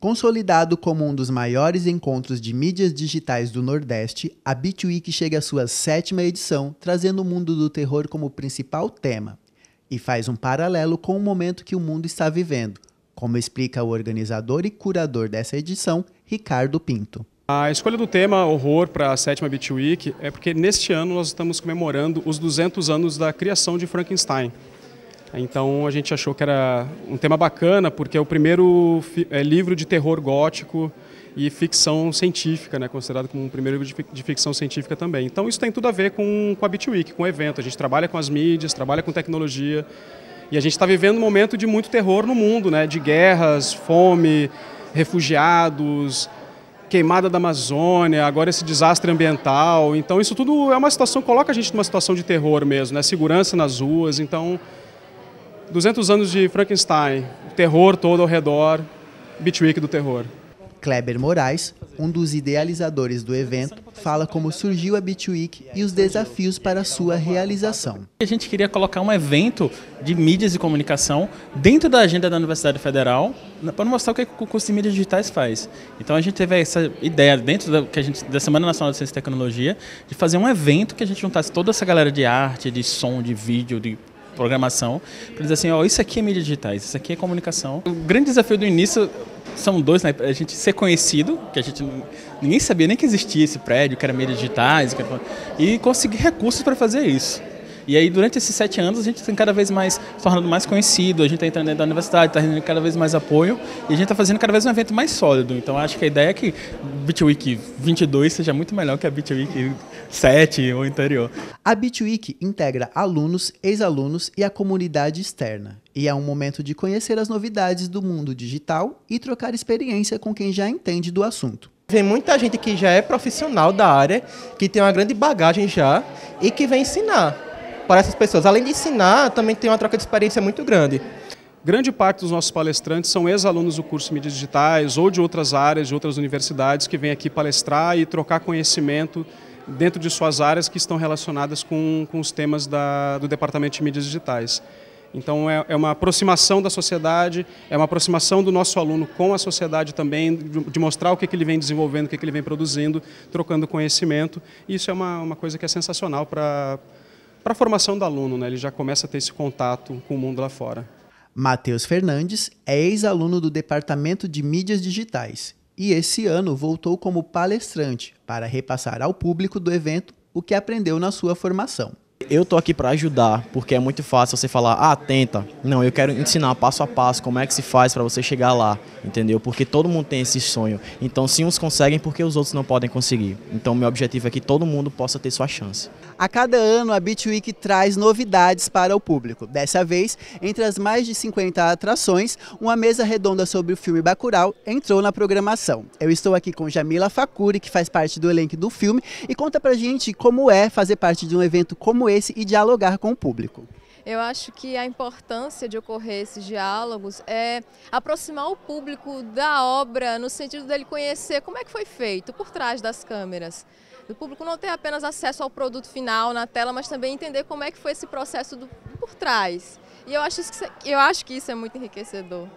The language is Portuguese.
Consolidado como um dos maiores encontros de mídias digitais do Nordeste, a Bitweek chega à sua sétima edição, trazendo o mundo do terror como principal tema, e faz um paralelo com o momento que o mundo está vivendo, como explica o organizador e curador dessa edição, Ricardo Pinto. A escolha do tema horror para a sétima Bitweek é porque neste ano nós estamos comemorando os 200 anos da criação de Frankenstein. Então a gente achou que era um tema bacana, porque é o primeiro é, livro de terror gótico e ficção científica, né, considerado como um primeiro livro de, de ficção científica também. Então isso tem tudo a ver com, com a Bitweek, com o evento. A gente trabalha com as mídias, trabalha com tecnologia. E a gente está vivendo um momento de muito terror no mundo, né, de guerras, fome, refugiados, queimada da Amazônia, agora esse desastre ambiental. Então isso tudo é uma situação, coloca a gente numa situação de terror mesmo, né, segurança nas ruas. Então 200 anos de Frankenstein, terror todo ao redor, Bitweek do terror. Kleber Moraes, um dos idealizadores do evento, fala como surgiu a Bitweek e os desafios para sua realização. A gente queria colocar um evento de mídias e comunicação dentro da agenda da Universidade Federal para mostrar o que o curso de mídias digitais faz. Então a gente teve essa ideia dentro da, que a gente, da Semana Nacional de Ciência e Tecnologia de fazer um evento que a gente juntasse toda essa galera de arte, de som, de vídeo, de programação, para dizer assim, ó, isso aqui é mídia digitais, isso aqui é comunicação. O grande desafio do início são dois, né? A gente ser conhecido, que a gente ninguém sabia nem que existia esse prédio, que era mídia digitais, que era... e conseguir recursos para fazer isso. E aí, durante esses sete anos, a gente tem cada vez mais se tornando mais conhecido, a gente está entrando dentro da universidade, está recebendo cada vez mais apoio e a gente está fazendo cada vez um evento mais sólido. Então, acho que a ideia é que BitWeek 22 seja muito melhor que a BitWeek 7 ou anterior. A BitWeek integra alunos, ex-alunos e a comunidade externa. E é um momento de conhecer as novidades do mundo digital e trocar experiência com quem já entende do assunto. Vem muita gente que já é profissional da área, que tem uma grande bagagem já e que vem ensinar para essas pessoas. Além de ensinar, também tem uma troca de experiência muito grande. Grande parte dos nossos palestrantes são ex-alunos do curso de Mídias Digitais ou de outras áreas, de outras universidades, que vêm aqui palestrar e trocar conhecimento dentro de suas áreas que estão relacionadas com, com os temas da, do Departamento de Mídias Digitais. Então é, é uma aproximação da sociedade, é uma aproximação do nosso aluno com a sociedade também, de, mostrar o que, ele vem desenvolvendo, o que, ele vem produzindo, trocando conhecimento. E isso é uma, uma coisa que é sensacional para para a formação do aluno, né? ele já começa a ter esse contato com o mundo lá fora. Matheus Fernandes é ex-aluno do Departamento de Mídias Digitais e esse ano voltou como palestrante para repassar ao público do evento o que aprendeu na sua formação. Eu tô aqui para ajudar, porque é muito fácil você falar, ah, tenta. Não, eu quero ensinar passo a passo como é que se faz para você chegar lá, entendeu? Porque todo mundo tem esse sonho. Então, se uns conseguem, por que os outros não podem conseguir? Então, meu objetivo é que todo mundo possa ter sua chance. A cada ano, a Week traz novidades para o público. Dessa vez, entre as mais de 50 atrações, uma mesa redonda sobre o filme Bacurau entrou na programação. Eu estou aqui com Jamila Facuri, que faz parte do elenco do filme, e conta pra gente como é fazer parte de um evento como esse e dialogar com o público. Eu acho que a importância de ocorrer esses diálogos é aproximar o público da obra no sentido dele conhecer como é que foi feito por trás das câmeras. O público não ter apenas acesso ao produto final na tela, mas também entender como é que foi esse processo do, por trás. E eu acho, isso, é, eu acho que isso é muito enriquecedor.